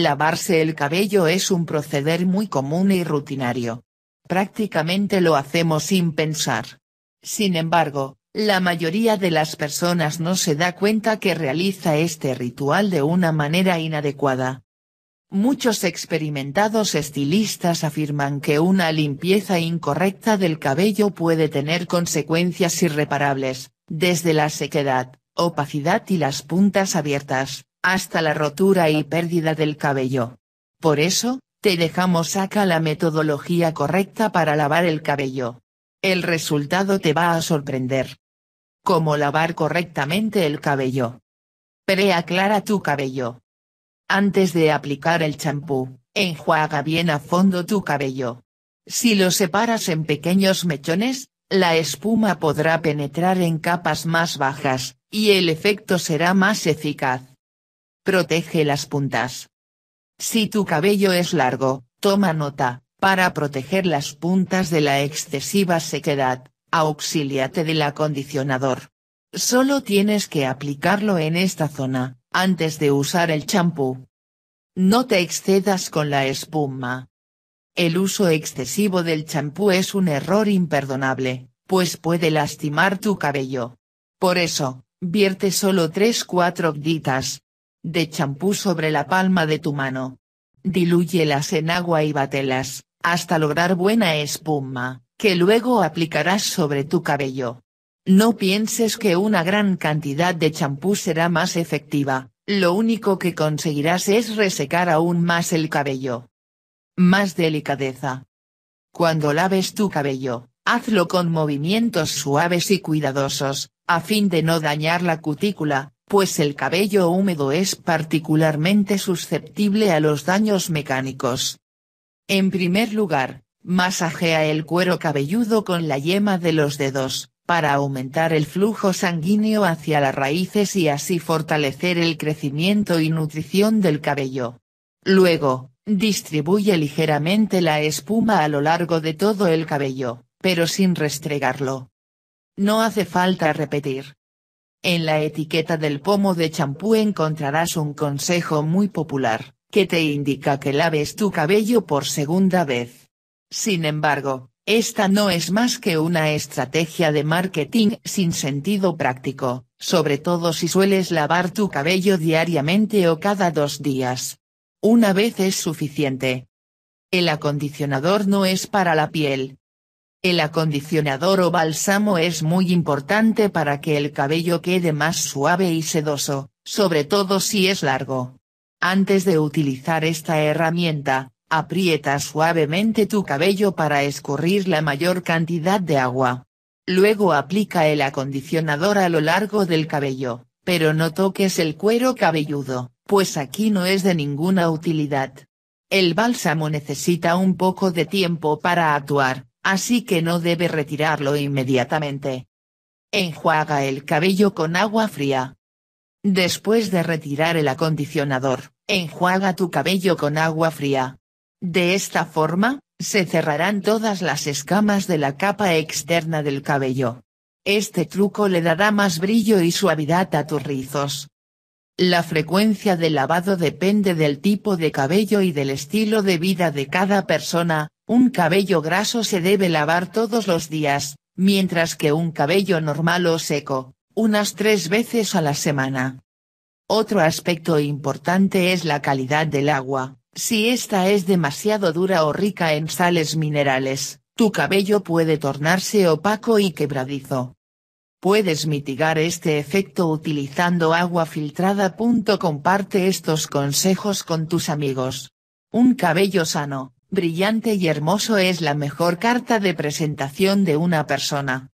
Lavarse el cabello es un proceder muy común y rutinario. Prácticamente lo hacemos sin pensar. Sin embargo, la mayoría de las personas no se da cuenta que realiza este ritual de una manera inadecuada. Muchos experimentados estilistas afirman que una limpieza incorrecta del cabello puede tener consecuencias irreparables, desde la sequedad, opacidad y las puntas abiertas, hasta la rotura y pérdida del cabello. Por eso, te dejamos acá la metodología correcta para lavar el cabello. El resultado te va a sorprender. Cómo lavar correctamente el cabello. Preaclara tu cabello. Antes de aplicar el champú, enjuaga bien a fondo tu cabello. Si lo separas en pequeños mechones, la espuma podrá penetrar en capas más bajas, y el efecto será más eficaz. Protege las puntas. Si tu cabello es largo, toma nota, para proteger las puntas de la excesiva sequedad, auxíliate del acondicionador. Solo tienes que aplicarlo en esta zona, antes de usar el champú. No te excedas con la espuma. El uso excesivo del champú es un error imperdonable, pues puede lastimar tu cabello. Por eso, vierte solo 3-4 gotitas, de champú sobre la palma de tu mano. Dilúyelas en agua y bátelas, hasta lograr buena espuma, que luego aplicarás sobre tu cabello. No pienses que una gran cantidad de champú será más efectiva, lo único que conseguirás es resecar aún más el cabello. Más delicadeza. Cuando laves tu cabello, hazlo con movimientos suaves y cuidadosos, a fin de no dañar la cutícula, pues el cabello húmedo es particularmente susceptible a los daños mecánicos. En primer lugar, masajea el cuero cabelludo con la yema de los dedos, para aumentar el flujo sanguíneo hacia las raíces y así fortalecer el crecimiento y nutrición del cabello. Luego, distribuye ligeramente la espuma a lo largo de todo el cabello, pero sin restregarlo. No hace falta repetir. En la etiqueta del pomo de champú encontrarás un consejo muy popular, que te indica que laves tu cabello por segunda vez. Sin embargo, esta no es más que una estrategia de marketing sin sentido práctico, sobre todo si sueles lavar tu cabello diariamente o cada dos días. Una vez es suficiente. El acondicionador no es para la piel, el acondicionador o bálsamo es muy importante para que el cabello quede más suave y sedoso, sobre todo si es largo. Antes de utilizar esta herramienta, aprieta suavemente tu cabello para escurrir la mayor cantidad de agua. Luego aplica el acondicionador a lo largo del cabello, pero no toques el cuero cabelludo, pues aquí no es de ninguna utilidad. El bálsamo necesita un poco de tiempo para actuar, así que no debe retirarlo inmediatamente. Enjuaga el cabello con agua fría. Después de retirar el acondicionador, enjuaga tu cabello con agua fría. De esta forma, se cerrarán todas las escamas de la capa externa del cabello. Este truco le dará más brillo y suavidad a tus rizos. La frecuencia de lavado depende del tipo de cabello y del estilo de vida de cada persona, un cabello graso se debe lavar todos los días, mientras que un cabello normal o seco, unas tres veces a la semana. Otro aspecto importante es la calidad del agua, si esta es demasiado dura o rica en sales minerales, tu cabello puede tornarse opaco y quebradizo. Puedes mitigar este efecto utilizando agua filtrada. Comparte estos consejos con tus amigos. Un cabello sano, brillante y hermoso es la mejor carta de presentación de una persona.